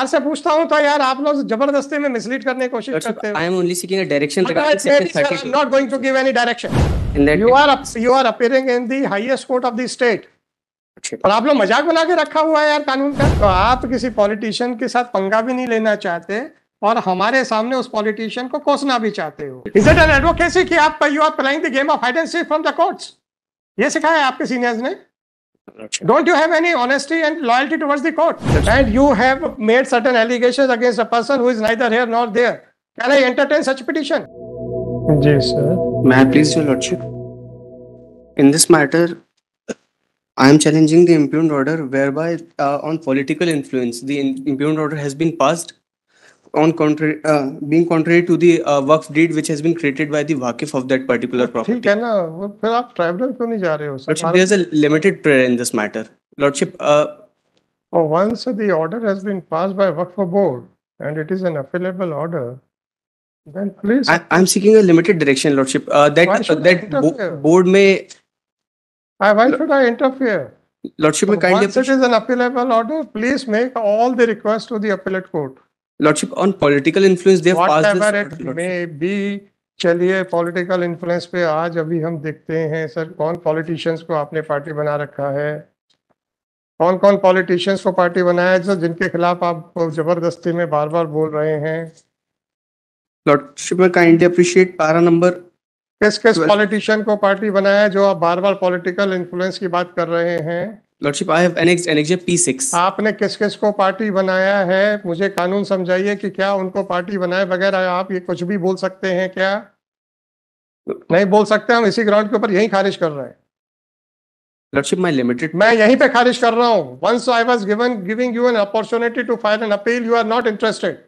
अरे पूछता हूँ तो यार आप लोग जबरदस्ती में मिसलीड करने की कोशिश करते हो I am only seeking a direction regarding section 32 I am not going to give any direction you are you are appearing in the highest court of the state और आप लोग मजाक बना के रखा हुआ है यार कानून का तो आप किसी पॉलिटिशियन के साथ पंगा भी नहीं लेना चाहते और हमारे सामने उस पॉलिटिशियन को कोसना भी चाहते हो इज इट एन एडवोकेसी कि आप you are playing the game of hide and seek from the courts ये सिखाया आपके सीनियर्स ने Okay. Don't you have any honesty and loyalty towards the court? And you have made certain allegations against a person who is neither here nor there. Can I entertain such petition? Yes, sir. May I please, Your Lordship? In this matter, I am challenging the impugned order whereby uh, on political influence, the impugned order has been passed on contrary uh, being contrary to the uh, works deed which has been created by the wakif of that particular property ठीक है ना फिर आप क्यों नहीं जा रहे हो there is a limited prayer in this matter lordship uh, oh, once the order has been passed by wakf board and it is an appealable order then please I, am seeking a limited direction lordship uh, that uh, that bo- board may I, why should i interfere lordship so may kindly once it is an appealable order please make all the requests to the appellate court lordship on political influence they have may be चलिए political influence पे आज अभी हम देखते हैं sir कौन politicians को आपने पार्टी बना रखा है कौन कौन पॉलिटिशियंस को पार्टी बनाया है सर जिनके खिलाफ आप जबरदस्ती में बार बार बोल रहे हैं लॉर्डशिप में काइंडली अप्रिशिएट बारह नंबर किस किस पॉलिटिशियन को पार्टी बनाया है जो आप बार बार पॉलिटिकल इन्फ्लुएंस की बात कर रहे हैं lordship I have annex annex P six आपने किस किस को पार्टी बनाया है मुझे कानून समझाइए कि क्या उनको पार्टी बनाए बगैर आप ये कुछ भी बोल सकते हैं क्या नहीं बोल सकते हम इसी ग्राउंड के ऊपर यही खारिज कर रहे हैं लॉर्डशिप माय लिमिटेड मैं यहीं पे खारिज कर रहा हूं once I was given giving you an opportunity to file an appeal you are not interested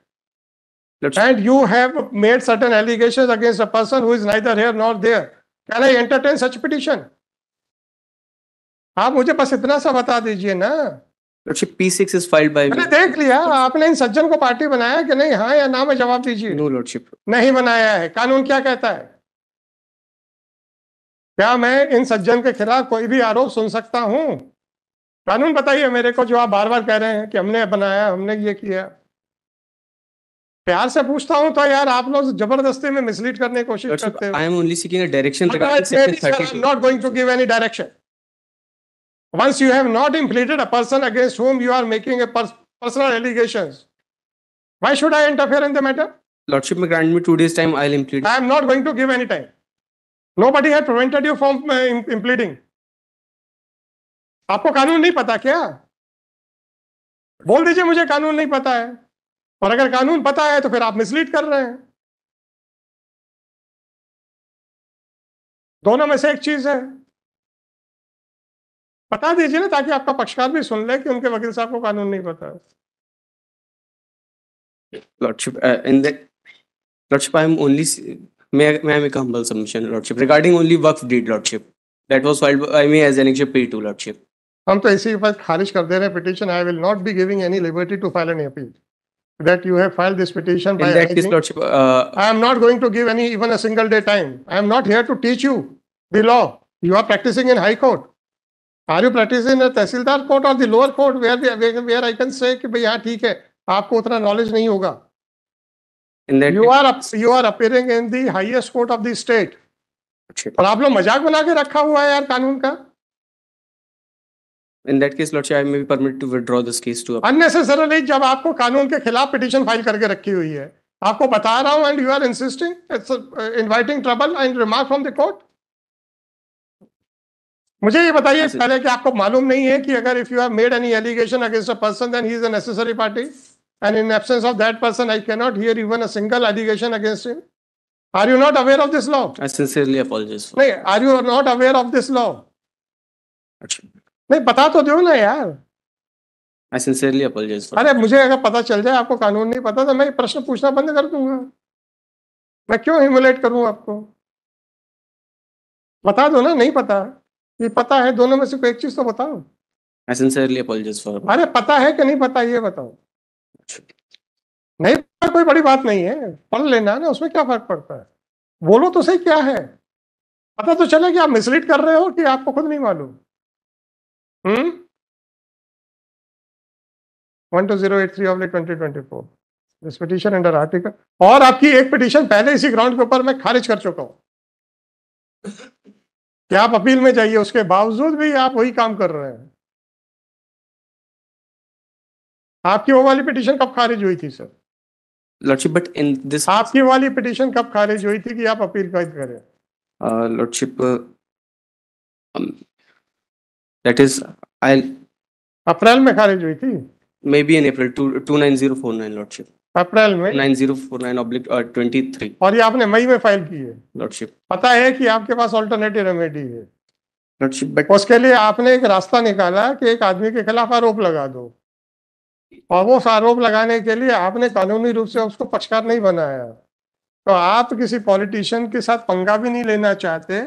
and you have made certain allegations against a person who is neither here nor there can I entertain such petition? आप मुझे बस इतना सा बता दीजिए ना P6 is filed by मैंने देख लिया आपने इन सज्जन को पार्टी बनाया कि नहीं हाँ या ना में जवाब दीजिए नो लॉर्डशिप नहीं बनाया है कानून क्या कहता है क्या मैं इन सज्जन के खिलाफ कोई भी आरोप सुन सकता हूँ कानून बताइए मेरे को जो आप बार बार कह रहे हैं कि हमने बनाया हमने ये किया प्यार से पूछता हूँ तो यार आप लोग जबरदस्ती में मिसलीड करने की कोशिश करते हो I am only seeking a direction not going to give any direction Once you have not implicated a person against whom you are making a pers- personal allegations, why should I interfere in the matter? Lordship may grant me two days' time, I'll implead. I am not going to give any time. Nobody had prevented you from uh, impleading. aapko kanoon nahi pata kya bol dijiye mujhe kanoon nahi pata hai aur agar kanoon pata hai to fir aap mislead kar rahe hain दोनों में से एक चीज है बता दीजिए ना ताकि आपका पक्षकार भी सुन ले कि उनके वकील साहब को कानून नहीं पता है lordship in the I am only मैं मैं एक not be to file an appeal that you have filed this are you practice in tehsildar court और the lower court where where I can say कि भाई हाँ ठीक है आपको उतना नॉलेज नहीं होगा you are you are appearing in the highest court of the state और आप लोग मजाक बना के रखा हुआ है यार कानून का in that case lord I may be permitted to withdraw this case to unnecessarily जब आपको कानून के खिलाफ पिटीशन फाइल करके रखी हुई है आपको बता रहा हूं and you are insisting it's inviting trouble and remark from the court मुझे ये बताइए पहले अच्छा, कि आपको मालूम नहीं है कि अगर if you have made any allegation against a person then he is a necessary party and in absence of that person I can not hear even a single allegation against him are you not aware of this law I sincerely apologize नहीं are you not aware of this law अच्छा नहीं बता तो दो ना यार आई sincerely apologise अरे मुझे अगर पता चल जाए आपको कानून नहीं पता तो मैं प्रश्न पूछना बंद कर दूंगा मैं क्यों हिमुलेट करूं आपको बता दो ना नहीं पता ये पता है दोनों में से कोई एक चीज तो बताओ आई सिंसियरली अपोलोजाइज फॉर अरे पता है कि नहीं पता ये बताओ नहीं पता कोई बड़ी बात नहीं है पढ़ लेना ना उसमें क्या फर्क पड़ता है बोलो तो सही क्या है पता तो चले कि आप मिसलीड कर रहे हो कि आपको खुद नहीं मालूम hmm one two zero eight three of twenty twenty four this petition under article और आपकी एक पिटिशन पहले इसी ग्राउंड के ऊपर मैं खारिज कर चुका हूं कि आप अपील में जाइए उसके बावजूद भी आप वही काम कर रहे हैं आपकी वो वाली पिटीशन कब खारिज हुई थी sir lordship but in this आपकी वाली पिटीशन कब खारिज हुई थी कि आप अपील करें lordship that is I April में खारिज हुई थी may be in April two two nine zero four nine lordship April में nine zero four nine oblique twenty three और ये आपने मई में फाइल की है लॉर्डशिप पता है कि आपके पास ऑल्टरनेटिव रेमेडी है लॉर्डशिप उसके लिए आपने एक रास्ता निकाला कि एक आदमी के खिलाफ आरोप लगा दो और वो आरोप लगाने के लिए आपने कानूनी रूप से उसको पक्षकार नहीं बनाया तो आप किसी पॉलिटिशियन के साथ पंगा भी नहीं लेना चाहते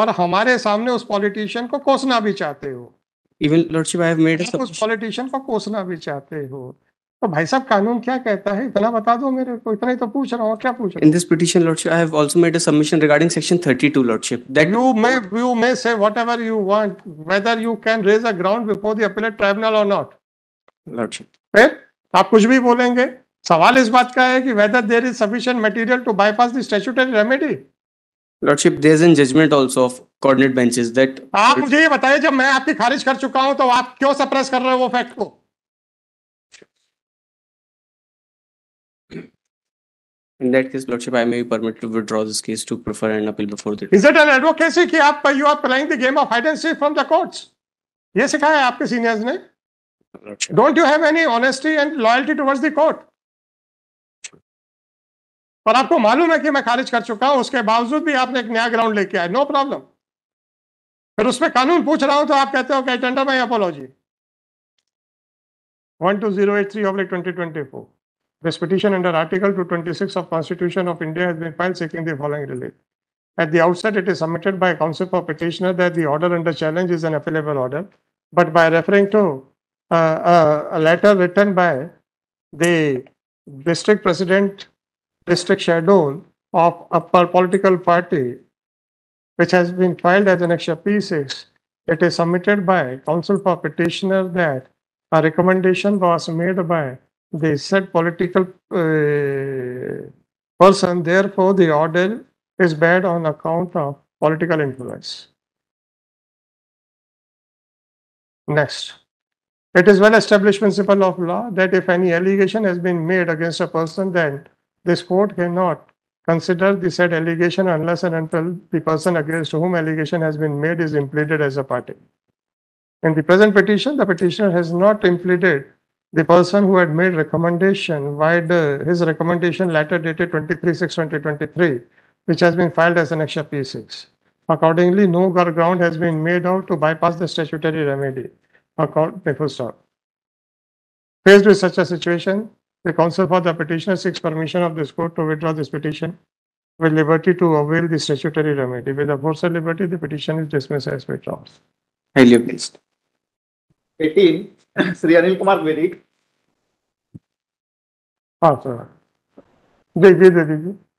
और हमारे सामने उस पॉलिटिशियन को कोसना भी चाहते हो even lordship I have made उस पॉलिटिशियन को कोसना भी चाहते हो तो भाई साहब कानून क्या कहता है इतना बता दो मेरे को इतना ही तो पूछ रहा हूँ क्या पूछ रहा in this petition lordship I have also made a submission regarding section 32 lordship that you may you may say whatever you want whether you can raise a ground before the appellate tribunal और not lordship फिर आप कुछ भी बोलेंगे सवाल इस बात का है कि whether there is sufficient material to bypass the statutory remedy lordship there is in judgment also of coordinate benches that आप मुझे ये बताइए जब मैं आपकी खारिज कर चुका हूं तो आप क्यों सप्रेस कर रहे हो वो फैक्ट को In that case, Lordship, I may be permitted to withdraw this case to prefer an appeal before the. Is that an advocacy कि आप you are playing the game of hide and seek from the courts? ये सिखाया है आपके seniors ने. Don't you have any honesty and loyalty towards the court? पर आपको मालूम है कि मैं खारिज कर चुका हूं उसके बावजूद भी आपने एक नया ग्राउंड लेके आए नो प्रॉब्लम फिर उसमें कानून पूछ रहा हूं तो आप कहते हो कि tender my apology one two zero eight three oblique twenty twenty four This petition under Article 226 of Constitution of India has been filed seeking the following relief. At the outset, it is submitted by counsel for petitioner that the order under challenge is an appealable order, but by referring to uh, a letter written by the district president, district shadow of a political party, which has been filed as an extra P6, it is submitted by counsel for petitioner that a recommendation was made by the said political uh, person. Therefore, the order is bad on account of political influence. Next. It is well established principle of law that if any allegation has been made against a person, then this court cannot consider the said allegation unless and until the person against whom allegation has been made is impleaded as a party. In the present petition, the petitioner has not impleaded the person who had made recommendation, why the, his recommendation letter dated 23 6 2023, which has been filed as an extra P6. Accordingly, no ground has been made out to bypass the statutory remedy. Account, full stop. Faced with such a situation, the counsel for the petitioner seeks permission of this court to withdraw this petition with liberty to avail the statutory remedy. With force of liberty, the petition is dismissed as withdrawn. Highly pleased. 18. Shri Anil Kumar Vedic हाँ sir जी जी जी जी